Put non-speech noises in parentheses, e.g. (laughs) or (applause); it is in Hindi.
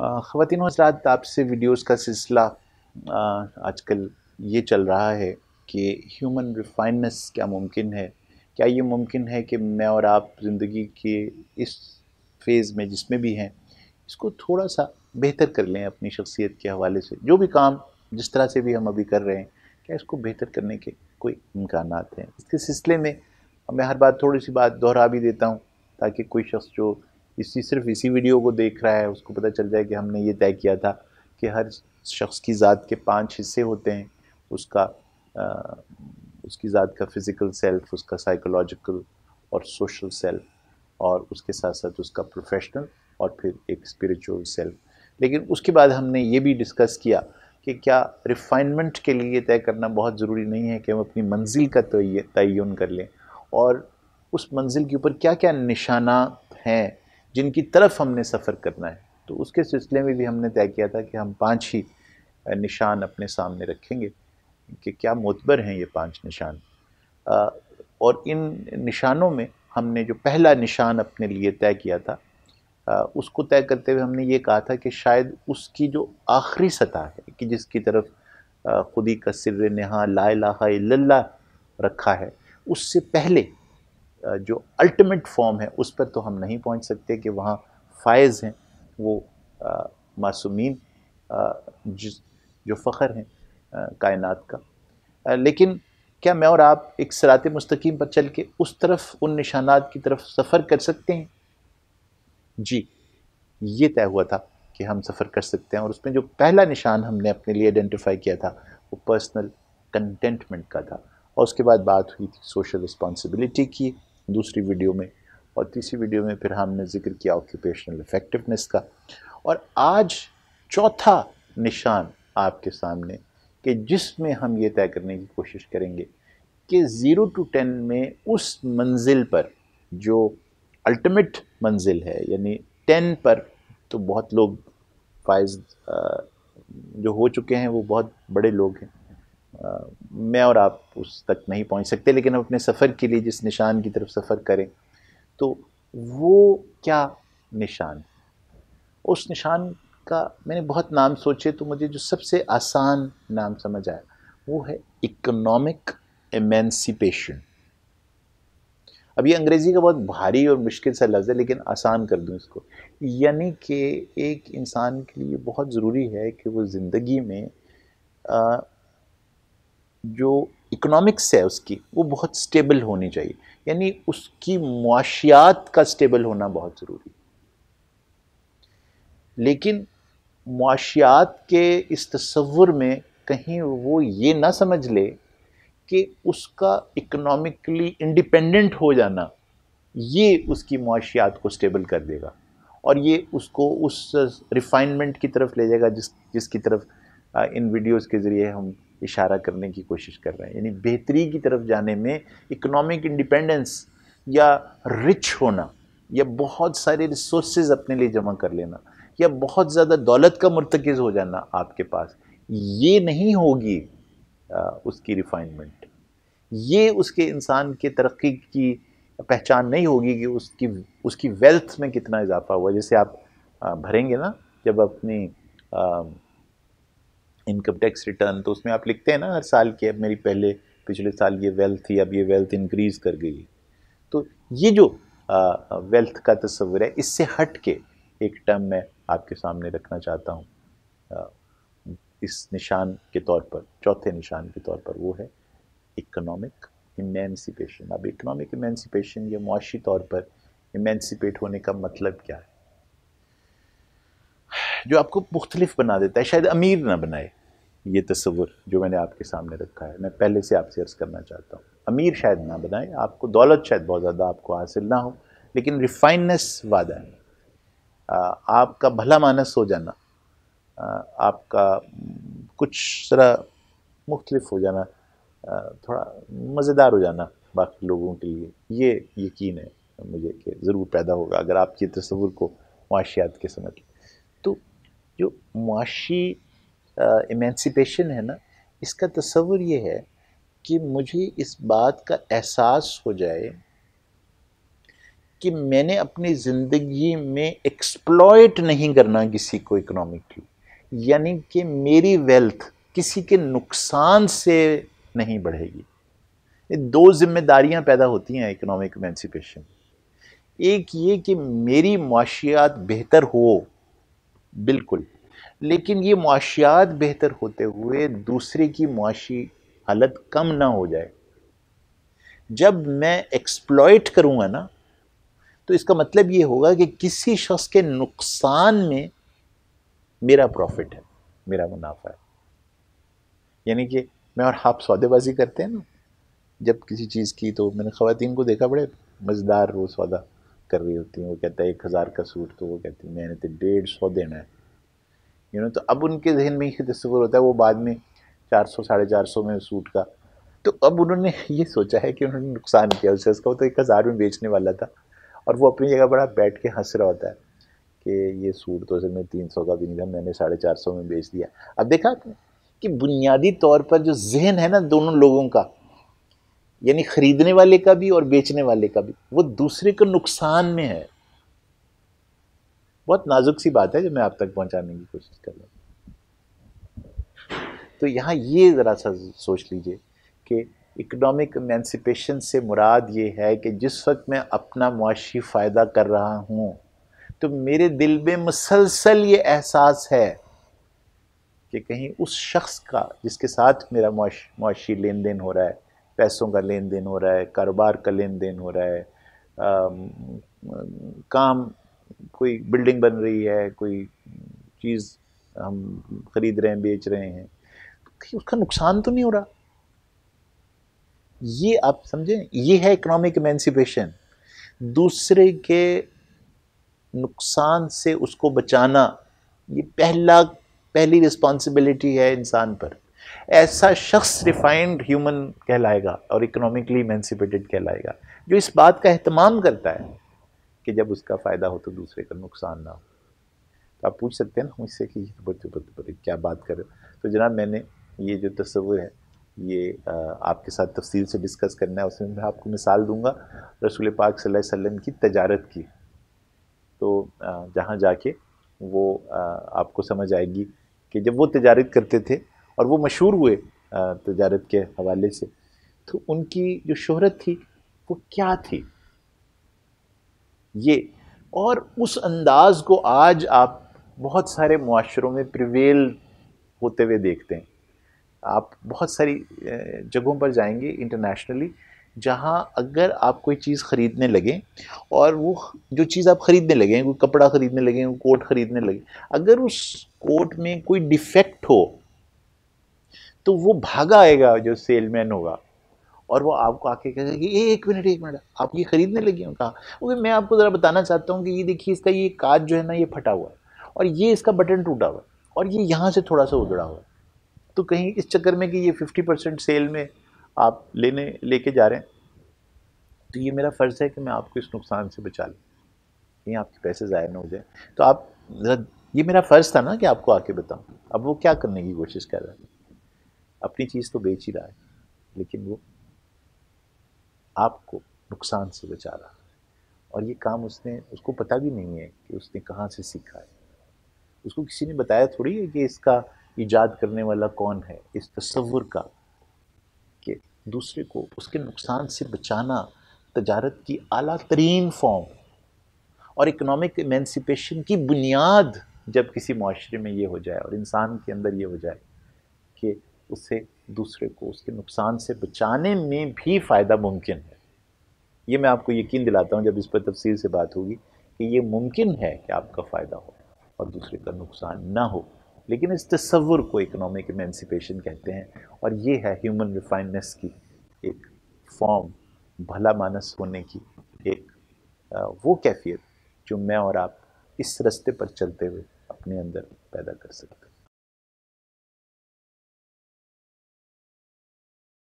ख़वान हजरात आपसे वीडियोस का सिलसिला आजकल ये चल रहा है कि ह्यूमन रिफाइननेस क्या मुमकिन है क्या ये मुमकिन है कि मैं और आप ज़िंदगी के इस फेज़ में जिसमें भी हैं इसको थोड़ा सा बेहतर कर लें अपनी शख्सियत के हवाले से जो भी काम जिस तरह से भी हम अभी कर रहे हैं क्या इसको बेहतर करने के कोई इम्कान हैं इसके सिलसिले में मैं हर बार थोड़ी सी बात दोहरा भी देता हूँ ताकि कोई शख्स जो इसी सिर्फ इसी वीडियो को देख रहा है उसको पता चल जाए कि हमने ये तय किया था कि हर शख्स की ज़ात के पांच हिस्से होते हैं उसका आ, उसकी ज़ात का फ़िज़िकल सेल्फ उसका साइकोलॉजिकल और सोशल सेल्फ और उसके साथ साथ उसका प्रोफेशनल और फिर एक स्पिरिचुअल सेल्फ लेकिन उसके बाद हमने ये भी डिस्कस किया कि क्या रिफाइनमेंट के लिए तय करना बहुत ज़रूरी नहीं है कि हम अपनी मंजिल का तयन कर लें और उस मंजिल के ऊपर क्या क्या निशाना हैं जिनकी तरफ हमने सफ़र करना है तो उसके सिलसिले में भी हमने तय किया था कि हम पाँच ही निशान अपने सामने रखेंगे कि क्या मतबर हैं ये पाँच निशान और इन निशानों में हमने जो पहला निशान अपने लिए तय किया था उसको तय करते हुए हमने ये कहा था कि शायद उसकी जो आखिरी सतह है कि जिसकी तरफ खुदी का सिर नहा ला रखा है उससे पहले जो अल्टीमेट फॉर्म है उस पर तो हम नहीं पहुंच सकते कि वहाँ फ़ायज़ हैं वो मासूमीन जिस जो फ़ख्र हैं कायनात का आ, लेकिन क्या मैं और आप एक सरात मुस्तकीम पर चल के उस तरफ उन निशानात की तरफ सफ़र कर सकते हैं जी ये तय हुआ था कि हम सफ़र कर सकते हैं और उसमें जो पहला निशान हमने अपने लिए आइडेंटिफाई किया था वो पर्सनल कंटेंटमेंट का था और उसके बाद बात हुई थी सोशल रिस्पॉन्सिबिलिटी की दूसरी वीडियो में और तीसरी वीडियो में फिर हमने जिक्र किया ऑक्यूपेशनल इफेक्टिवनेस का और आज चौथा निशान आपके सामने कि जिसमें हम ये तय करने की कोशिश करेंगे कि ज़ीरो टू टेन में उस मंजिल पर जो अल्टीमेट मंजिल है यानी टेन पर तो बहुत लोग फाइज जो हो चुके हैं वो बहुत बड़े लोग हैं मैं और आप उस तक नहीं पहुंच सकते लेकिन हम अपने सफ़र के लिए जिस निशान की तरफ सफ़र करें तो वो क्या निशान उस निशान का मैंने बहुत नाम सोचे तो मुझे जो सबसे आसान नाम समझ आया वो है इकोनॉमिक एमेंसिपेशन अब ये अंग्रेज़ी का बहुत भारी और मुश्किल सा लफ्ज़ है लेकिन आसान कर दूँ इसको यानी कि एक इंसान के लिए बहुत ज़रूरी है कि वो ज़िंदगी में जो इकोनॉमिक्स है उसकी वो बहुत स्टेबल होनी चाहिए यानी उसकी मुआशियात का स्टेबल होना बहुत ज़रूरी लेकिन मुआशियात के इस तस्वुर में कहीं वो ये ना समझ ले कि उसका इकोनॉमिकली इंडिपेंडेंट हो जाना ये उसकी मुआशियात को स्टेबल कर देगा और ये उसको उस रिफाइनमेंट की तरफ ले जाएगा जिस जिसकी तरफ इन वीडियोस के ज़रिए हम इशारा करने की कोशिश कर रहे हैं यानी बेहतरी की तरफ जाने में इकोनॉमिक इंडिपेंडेंस या रिच होना या बहुत सारे रिसोर्सेज अपने लिए जमा कर लेना या बहुत ज़्यादा दौलत का मरतकज़ हो जाना आपके पास ये नहीं होगी उसकी रिफाइनमेंट ये उसके इंसान के तरक्की की पहचान नहीं होगी कि उसकी उसकी वेल्थ में कितना इजाफा हुआ जैसे आप भरेंगे ना जब अपनी इनकम टैक्स रिटर्न तो उसमें आप लिखते हैं ना हर साल की अब मेरी पहले पिछले साल ये वेल्थ थी अब ये वेल्थ इंक्रीज कर गई तो ये जो आ, वेल्थ का तस्वर है इससे हट के एक टर्म मैं आपके सामने रखना चाहता हूँ इस निशान के तौर पर चौथे निशान के तौर पर वो है इकोनॉमिक इमेंसिपेशन अब इकोनॉमिक इमेंसिपेशन या मुआशी तौर पर इमेंसिपेट होने का मतलब क्या है जो आपको मुख्तलिफ बना देता है शायद अमीर ना बनाए ये तस्वुर जो मैंने आपके सामने रखा है मैं पहले से आपसे अर्ज़ करना चाहता हूँ अमीर शायद ना बनाए आपको दौलत शायद बहुत ज़्यादा आपको हासिल ना हो लेकिन रिफाइननेस वादा है आपका भला मानस हो जाना आपका कुछ तरह मुख्तलिफ हो जाना थोड़ा मज़ेदार हो जाना बाकी लोगों के लिए ये यकीन है मुझे कि ज़रूर पैदा होगा अगर आप ये तस्वुर को माशियात के समझ लें मुआशी इमेंसिपेशन है ना इसका तस्वुर ये है कि मुझे इस बात का एहसास हो जाए कि मैंने अपनी ज़िंदगी में एक्सप्लॉयट नहीं करना किसी को इकोनॉमिकली यानी कि मेरी वेल्थ किसी के नुकसान से नहीं बढ़ेगी ये दो जिम्मेदारियां पैदा होती हैं इकोनॉमिक इमेंसिपेशन एक ये कि मेरी मुआशियात बेहतर हो बिल्कुल लेकिन ये मुआशियात बेहतर होते हुए दूसरे की मुआशी हालत कम ना हो जाए जब मैं एक्सप्लॉयट करूँगा ना तो इसका मतलब ये होगा कि किसी शख्स के नुकसान में मेरा प्रॉफिट है मेरा मुनाफा है यानी कि मैं और आप सौदेबाजी करते हैं ना जब किसी चीज़ की तो मैंने ख़वातीन को देखा बड़े मज़ेदार रोज़ सौदा कर रही होती हैं वो कहता है एक हज़ार का सूट तो वो कहती है मैंने तो डेढ़ सौ देना है यू नो तो अब उनके जहन में ये तस्वर होता है वो बाद में चार सौ साढ़े चार सौ में सूट का तो अब उन्होंने (laughs) ये सोचा है कि उन्होंने नुकसान किया उससे उसका वो मतलब तो एक हज़ार में बेचने वाला था और वो अपनी जगह बड़ा बैठ के हंस रहा होता है कि ये सूट तो असल में तीन सौ का भी नहीं था मैंने साढ़े चार सौ में बेच दिया अब देखा आपने कि बुनियादी तौर पर जो जहन है ना दोनों लोगों का यानी ख़रीदने वाले का भी और बेचने वाले का भी वो दूसरे को नुकसान में है बहुत नाजुक सी बात है जो मैं आप तक पहुंचाने की कोशिश कर रहा हूँ तो यहाँ ये ज़रा सा सोच लीजिए कि इकनॉमिक एमेंसिपेशन से मुराद ये है कि जिस वक्त मैं अपना मुआशी फ़ायदा कर रहा हूँ तो मेरे दिल में मुसलसल ये एहसास है कि कहीं उस शख्स का जिसके साथ मेरा मुआशी लेन देन हो रहा है पैसों का लेन देन हो रहा है कारोबार का लेन देन हो रहा है आ, काम कोई बिल्डिंग बन रही है कोई चीज़ हम खरीद रहे हैं बेच रहे हैं तो उसका नुकसान तो नहीं हो रहा ये आप समझें ये है इकोनॉमिक इमेंसिपेशन दूसरे के नुकसान से उसको बचाना ये पहला पहली रिस्पॉन्सिबिलिटी है इंसान पर ऐसा शख्स रिफाइंड ह्यूमन कहलाएगा और इकोनॉमिकली इमेंसिपेटेड कहलाएगा जो इस बात का अहतमाम करता है कि जब उसका फ़ायदा हो तो दूसरे का नुकसान ना हो तो आप पूछ सकते हैं ना मुझसे कि ये तो क्या बात कर रहे हो तो जनाब मैंने ये जो तस्वुर है ये आपके साथ तफसील से डिस्कस करना है उसमें मैं आपको मिसाल दूंगा रसूल पाक सल्लम की तजारत की तो जहाँ जाके वो आपको समझ आएगी कि जब वो तजारत करते थे और वो मशहूर हुए तजारत के हवाले से तो उनकी जो शोहरत थी वो क्या थी ये और उस अंदाज को आज आप बहुत सारे माशरों में प्रिवेल होते हुए देखते हैं आप बहुत सारी जगहों पर जाएंगे इंटरनेशनली जहाँ अगर आप कोई चीज़ ख़रीदने लगें और वो जो चीज़ आप ख़रीदने लगें कोई कपड़ा ख़रीदने लगें कोई कोट ख़रीदने लगें अगर उस कोट में कोई डिफेक्ट हो तो वो भागा आएगा जो सेलमैन होगा और वो आपको आके कह कि ये एक मिनट एक मिनट आप ये ख़रीदने लगी हूँ कहा ओके मैं आपको ज़रा बताना चाहता हूँ कि ये देखिए इसका ये काज जो है ना ये फटा हुआ है और ये इसका बटन टूटा हुआ है और ये यहाँ से थोड़ा सा उधड़ा हुआ है तो कहीं इस चक्कर में कि ये फिफ्टी परसेंट सेल में आप लेने लेके जा रहे हैं तो ये मेरा फ़र्ज़ है कि मैं आपको इस नुकसान से बचा लूँ कहीं आपके पैसे ज़ाया ना हो जाए तो आप ये मेरा फ़र्ज़ था ना कि आपको आके बताऊँ अब वो क्या करने की कोशिश कर रहा है अपनी चीज़ तो बेच ही रहा है लेकिन वो आपको नुकसान से बचा रहा है और ये काम उसने उसको पता भी नहीं है कि उसने कहाँ से सीखा है उसको किसी ने बताया थोड़ी है कि इसका ईजाद करने वाला कौन है इस तस्वुर का कि दूसरे को उसके नुकसान से बचाना तजारत की अला तरीन फॉर्म और इकोनॉमिक इमेंसिपेशन की बुनियाद जब किसी माशरे में ये हो जाए और इंसान के अंदर ये हो जाए कि उससे दूसरे को उसके नुकसान से बचाने में भी फ़ायदा मुमकिन है ये मैं आपको यकीन दिलाता हूँ जब इस पर तफसील से बात होगी कि ये मुमकिन है कि आपका फ़ायदा हो और दूसरे का नुकसान ना हो लेकिन इस तस्वुर को इकनॉमिक इमेंसिपेशन कहते हैं और ये है ह्यूमन रिफाइननेस की एक फॉर्म भला मानस होने की एक वो कैफियत जो मैं और आप इस रस्ते पर चलते हुए अपने अंदर पैदा कर सकते हैं